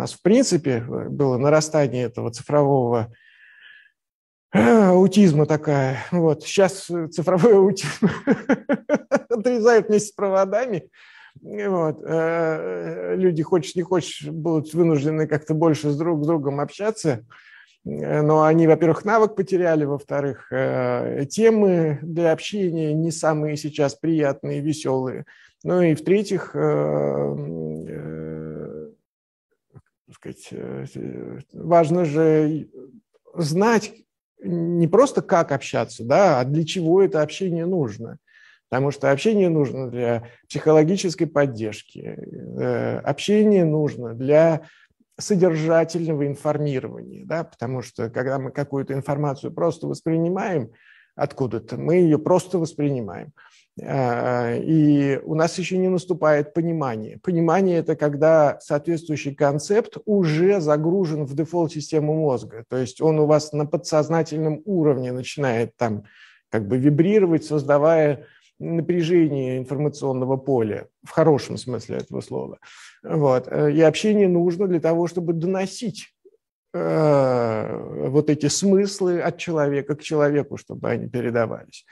у нас в принципе было нарастание этого цифрового э, аутизма такая. Вот. Сейчас цифровой аутизм отрезают вместе с проводами. Вот. Э, э, люди, хочешь не хочешь, будут вынуждены как-то больше с друг с другом общаться. Но они, во-первых, навык потеряли, во-вторых, темы для общения не самые сейчас приятные, веселые. Ну и в-третьих, сказать, э, э, важно же э, знать не просто как общаться, да, а для чего это общение нужно. Потому что общение нужно для психологической поддержки, общение нужно для содержательного информирования, да, потому что когда мы какую-то информацию просто воспринимаем, откуда-то, мы ее просто воспринимаем. Э, и у нас еще не наступает понимание. Понимание – это когда соответствующий концепт уже загружен в дефолт-систему мозга. То есть он у вас на подсознательном уровне начинает там как бы вибрировать, создавая напряжение информационного поля, в хорошем смысле этого слова. Вот. Э, и общение нужно для того, чтобы доносить э, вот эти смыслы от человека к человеку, чтобы они передавались.